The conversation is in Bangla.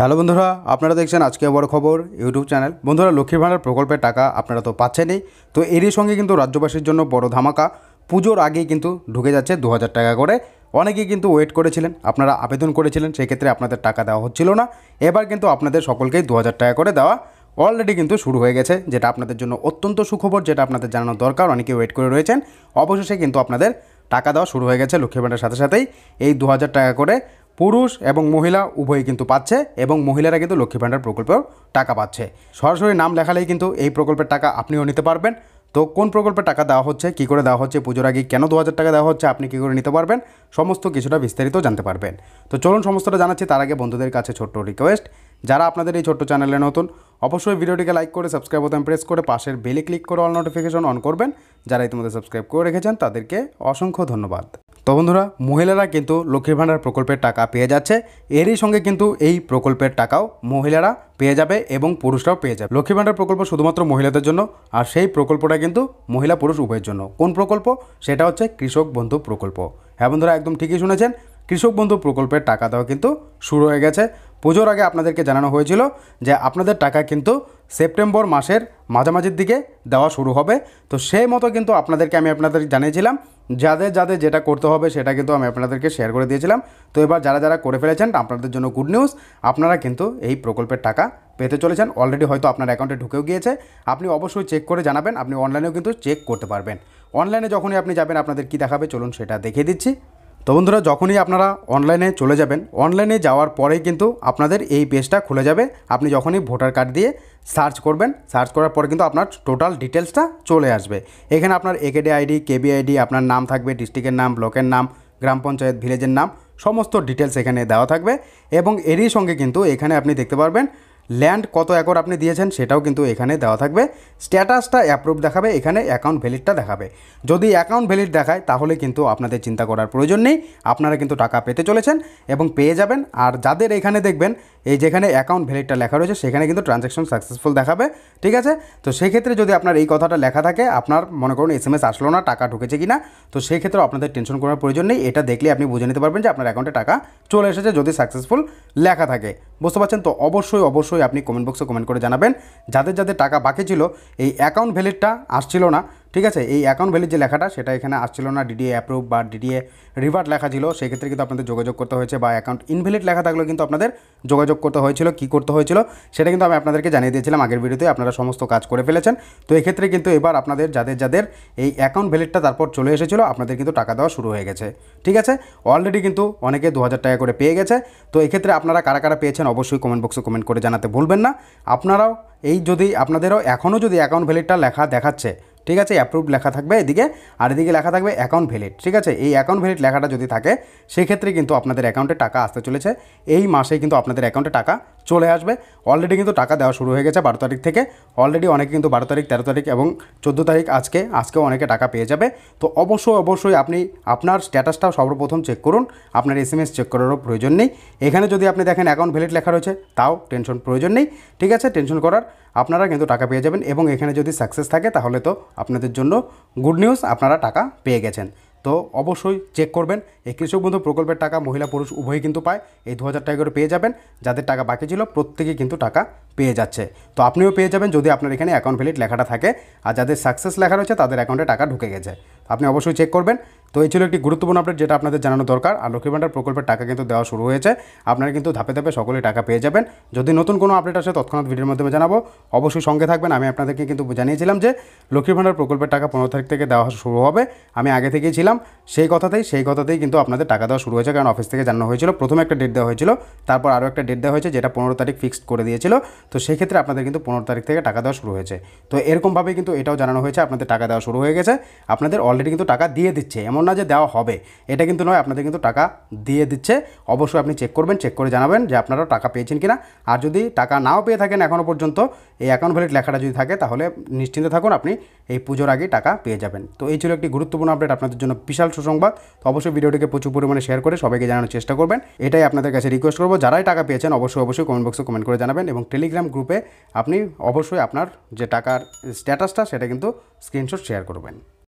হ্যালো বন্ধুরা আপনারা দেখছেন আজকে বড় খবর ইউটিউব চ্যানেল বন্ধুরা লক্ষ্মীর ভাণ্ডার প্রকল্পের টাকা আপনারা তো পাচ্ছেনই তো এরই সঙ্গে কিন্তু রাজ্যবাসীর জন্য বড় ধামাকা পুজোর আগে কিন্তু ঢুকে যাচ্ছে দু টাকা করে অনেকেই কিন্তু ওয়েট করেছিলেন আপনারা আবেদন করেছিলেন সেক্ষেত্রে আপনাদের টাকা দেওয়া হচ্ছিল না এবার কিন্তু আপনাদের সকলকেই দু টাকা করে দেওয়া অলরেডি কিন্তু শুরু হয়ে গেছে যেটা আপনাদের জন্য অত্যন্ত সুখবর যেটা আপনাদের জানানো দরকার অনেকে ওয়েট করে রয়েছেন অবশেষে কিন্তু আপনাদের টাকা দেওয়া শুরু হয়ে গেছে লক্ষ্মীর ভাণ্ডার সাথে সাথেই এই দু টাকা করে পুরুষ এবং মহিলা উভয়ই কিন্তু পাচ্ছে এবং মহিলারা কিন্তু লক্ষ্মী ভাণ্ডার প্রকল্পেও টাকা পাচ্ছে সরাসরি নাম লেখালেই কিন্তু এই প্রকল্পের টাকা আপনিও নিতে পারবেন তো কোন প্রকল্পে টাকা দেওয়া হচ্ছে কী করে দেওয়া হচ্ছে পুজোর আগে কেন দু টাকা দেওয়া হচ্ছে আপনি কী করে নিতে পারবেন সমস্ত কিছুটা বিস্তারিত জানতে পারবেন তো চলুন সমস্তটা জানাচ্ছি তার আগে বন্ধুদের কাছে ছোট্ট রিকোয়েস্ট যারা আপনাদের এই ছোট্ট চ্যানেলে নতুন অবশ্যই ভিডিওটিকে লাইক করে সাবস্ক্রাইব বোতাম প্রেস করে পাশের বেলে ক্লিক করে অল নোটিফিকেশন অন করবেন যারা ইতিমধ্যে সাবস্ক্রাইব করে রেখেছেন তাদেরকে অসংখ্য ধন্যবাদ তো বন্ধুরা মহিলারা কিন্তু লক্ষ্মীর ভাণ্ডার প্রকল্পের টাকা পেয়ে যাচ্ছে এরই সঙ্গে কিন্তু এই প্রকল্পের টাকাও মহিলারা পেয়ে যাবে এবং পুরুষরাও পেয়ে যাবে লক্ষ্মী ভাণ্ডার প্রকল্প শুধুমাত্র মহিলাদের জন্য আর সেই প্রকল্পটা কিন্তু মহিলা পুরুষ উভয়ের জন্য কোন প্রকল্প সেটা হচ্ছে কৃষক বন্ধু প্রকল্প হ্যাঁ বন্ধুরা একদম ঠিকই শুনেছেন কৃষক বন্ধু প্রকল্পের টাকা দেওয়া কিন্তু শুরু হয়ে গেছে পুজোর আগে আপনাদেরকে জানানো হয়েছিল যে আপনাদের টাকা কিন্তু সেপ্টেম্বর মাসের মাঝামাঝির দিকে দেওয়া শুরু হবে তো সেই মতো কিন্তু আপনাদেরকে আমি আপনাদের জানিয়েছিলাম যাদের যাদের যেটা করতে হবে সেটা কিন্তু আমি আপনাদেরকে শেয়ার করে দিয়েছিলাম তো এবার যারা যারা করে ফেলেছেন আপনাদের জন্য গুড নিউজ আপনারা কিন্তু এই প্রকল্পের টাকা পেতে চলেছেন অলরেডি হয়তো আপনার অ্যাকাউন্টে ঢুকেও গিয়েছে আপনি অবশ্যই চেক করে জানাবেন আপনি অনলাইনেও কিন্তু চেক করতে পারবেন অনলাইনে যখনই আপনি যাবেন আপনাদের কি দেখাবে চলুন সেটা দেখিয়ে দিচ্ছি তো বন্ধুরা যখনই আপনারা অনলাইনে চলে যাবেন অনলাইনে যাওয়ার পরেই কিন্তু আপনাদের এই পেজটা খুলে যাবে আপনি যখনই ভোটার কার্ড দিয়ে সার্চ করবেন সার্চ করার পরে কিন্তু আপনার টোটাল ডিটেলসটা চলে আসবে এখানে আপনার একেডি আইডি কেবি আইডি আপনার নাম থাকবে ডিস্ট্রিক্টের নাম ব্লকের নাম গ্রাম পঞ্চায়েত ভিলেজের নাম সমস্ত ডিটেলস এখানে দেওয়া থাকবে এবং এরই সঙ্গে কিন্তু এখানে আপনি দেখতে পারবেন ল্যান্ড কত একর আপনি দিয়েছেন সেটাও কিন্তু এখানে দেওয়া থাকবে স্ট্যাটাসটা অ্যাপ্রুভ দেখাবে এখানে অ্যাকাউন্ট ভ্যালিডটা দেখাবে যদি অ্যাকাউন্ট ভ্যালিড দেখায় তাহলে কিন্তু আপনাদের চিন্তা করার প্রয়োজন নেই আপনারা কিন্তু টাকা পেতে চলেছেন এবং পেয়ে যাবেন আর যাদের এখানে দেখবেন এই যেখানে অ্যাকাউন্ট ভ্যালিডটা লেখা রয়েছে সেখানে কিন্তু ট্রানজ্যাকশন সাকসেসফুল দেখাবে ঠিক আছে তো সেক্ষেত্রে যদি আপনার এই কথাটা লেখা থাকে আপনার মনে করুন এস এম এস আসলো না টাকা ঢুকেছে কি না তো সেক্ষেত্রে আপনাদের টেনশন করার প্রয়োজন নেই এটা দেখলে আপনি বুঝে নিতে পারবেন যে আপনার অ্যাকাউন্টে টাকা চলে এসেছে যদি সাকসেসফুল লেখা থাকে বুঝতে পারছেন তো অবশ্যই অবশ্যই আপনি কমেন্ট বক্সে কমেন্ট করে জানাবেন যাদের যাদের টাকা বাকি ছিল এই অ্যাকাউন্ট ভ্যালিডটা আসছিল না ঠিক আছে এই অ্যাকাউন্ট ভ্যালির যে লেখাটা সেটা এখানে আসছিল না ডিডিএ অ্যাপ্রুভ বা ডিডিএ রিভার্ট লেখা ছিল সেক্ষেত্রে কিন্তু আপনাদের যোগাযোগ করতে হয়েছে বা অ্যাকাউন্ট ইনভ্যালিড লেখা থাকলেও কিন্তু আপনাদের যোগাযোগ করতে হয়েছিল কি করতে হয়েছিল সেটা কিন্তু আমি আপনাদেরকে জানিয়ে দিয়েছিলাম আগের ভিডিওতে আপনারা সমস্ত কাজ করে ফেলেছেন তো এক্ষেত্রে কিন্তু এবার আপনাদের যাদের যাদের এই অ্যাকাউন্ট ভ্যালিডটা তারপর চলে এসেছিলো আপনাদের কিন্তু টাকা দেওয়া শুরু হয়ে গেছে ঠিক আছে অলরেডি কিন্তু অনেকে দু টাকা করে পেয়ে গেছে তো এক্ষেত্রে আপনারা কারা কারা পেয়েছেন অবশ্যই কমেন্ট বক্সে কমেন্ট করে জানাতে ভুলবেন না আপনারাও এই যদি আপনাদেরও এখনও যদি অ্যাকাউন্ট ভ্যালিডটা লেখা দেখাচ্ছে ঠিক আছে অ্যাপ্রুভ লেখা থাকবে এদিকে আর এদিকে লেখা থাকবে অ্যাকাউন্ট ভ্যালিড ঠিক আছে এই অ্যাকাউন্ট ভ্যালিড লেখাটা যদি থাকে সেক্ষেত্রে কিন্তু আপনাদের অ্যাকাউন্টে টাকা আসতে চলেছে এই মাসে কিন্তু আপনাদের অ্যাকাউন্টে টাকা চলে আসবে অলরেডি কিন্তু টাকা দেওয়া শুরু হয়ে গেছে বারো তারিখ থেকে অলরেডি অনেকে কিন্তু বারো তারিখ তেরো তারিখ এবং চোদ্দো তারিখ আজকে আজকেও অনেকে টাকা পেয়ে যাবে তো অবশ্যই অবশ্যই আপনি আপনার স্ট্যাটাসটা সর্বপ্রথম চেক করুন আপনার এস এম এস চেক করারও প্রয়োজন নেই এখানে যদি আপনি দেখেন অ্যাকাউন্ট ভ্যালিড লেখা রয়েছে তাও টেনশন প্রয়োজন নেই ঠিক আছে টেনশন করার আপনারা কিন্তু টাকা পেয়ে যাবেন এবং এখানে যদি সাকসেস থাকে তাহলে তো আপনাদের জন্য গুড নিউজ আপনারা টাকা পেয়ে গেছেন তো অবশ্যই চেক করবেন এই কৃষক বন্ধু প্রকল্পের টাকা মহিলা পুরুষ উভয়ই কিন্তু পায় এই দু হাজার টাকা করে পেয়ে যাবেন যাদের টাকা বাকি ছিল প্রত্যেকে কিন্তু টাকা পেয়ে যাচ্ছে তো আপনিও পেয়ে যাবেন যদি আপনার এখানে অ্যাকাউন্ট ভ্যালিড লেখাটা থাকে আর যাদের সাকসেস লেখা রয়েছে তাদের অ্যাকাউন্টে টাকা ঢুকে গেছে আপনি অবশ্যই চেক করবেন তো এই ছিল একটি গুরুত্বপূর্ণ আপডেট যেটা আপনাদের জানানো দরকার আর লক্ষ্মী ভাণ্ডার প্রকল্পের টাকা কিন্তু দেওয়া শুরু হয়েছে আপনারা কিন্তু ধাপে ধাপে সকলে টাকা পেয়ে যাবেন যদি নতুন কোনো আপডেট আসে তৎক্ষণাৎ ভিডিওর মাধ্যমে জানাবো অবশ্যই সঙ্গে থাকবেন আমি আপনাদেরকে কিন্তু জানিয়েছিলাম যে লক্ষ্মী ভাণ্ডার প্রকল্পের টাকা পনেরো তারিখ থেকে দেওয়া শুরু হবে আমি আগে থেকেই ছিলাম সেই কথাতেই সেই কথাতেই কিন্তু আপনাদের টাকা দেওয়া শুরু হয়েছে কারণ অফিস থেকে জানানো হয়েছিল প্রথমে একটা ডেট দেওয়া হয়েছিল তারপর আরও একটা ডেট দেওয়া হয়েছে যেটা পনেরো তারিখ ফিক্সড করে দিয়েছিল তো সেক্ষেত্রে আপনাদের কিন্তু পনেরো তারিখ থেকে টাকা দেওয়া শুরু হয়েছে তো এরকমভাবে কিন্তু এটাও জানানো হয়েছে আপনাদের টাকা দেওয়া শুরু হয়ে গেছে আপনাদের অল অলরেডি কিন্তু টাকা দিয়ে দিচ্ছে এমন না যে দেওয়া হবে এটা কিন্তু নয় আপনাদের কিন্তু টাকা দিয়ে দিচ্ছে অবশ্যই আপনি চেক করবেন চেক করে জানাবেন যে আপনারা টাকা পেয়েছেন কিনা আর যদি টাকা নাও পেয়ে থাকেন এখনও পর্যন্ত এই অ্যাকাউন্ট ভ্যালিড লেখাটা যদি থাকে তাহলে নিশ্চিন্তে থাকুন আপনি এই পুজোর আগেই টাকা পেয়ে যাবেন তো এই ছিল একটি গুরুত্বপূর্ণ আপডেট আপনাদের জন্য বিশাল সুসংবাদ তো অবশ্যই ভিডিওটিকে প্রচুর পরিমাণে শেয়ার করে সবাইকে জানানোর চেষ্টা করবেন এটাই আপনাদের কাছে রিকোয়েস্ট করবো যারাই টাকা পেয়েছেন অবশ্যই অবশ্যই কমেন্ট বক্সে কমেন্ট করে জানাবেন এবং টেলিগ্রাম গ্রুপে আপনি অবশ্যই আপনার যে টাকার স্ট্যাটাসটা সেটা কিন্তু স্ক্রিনশট শেয়ার করবেন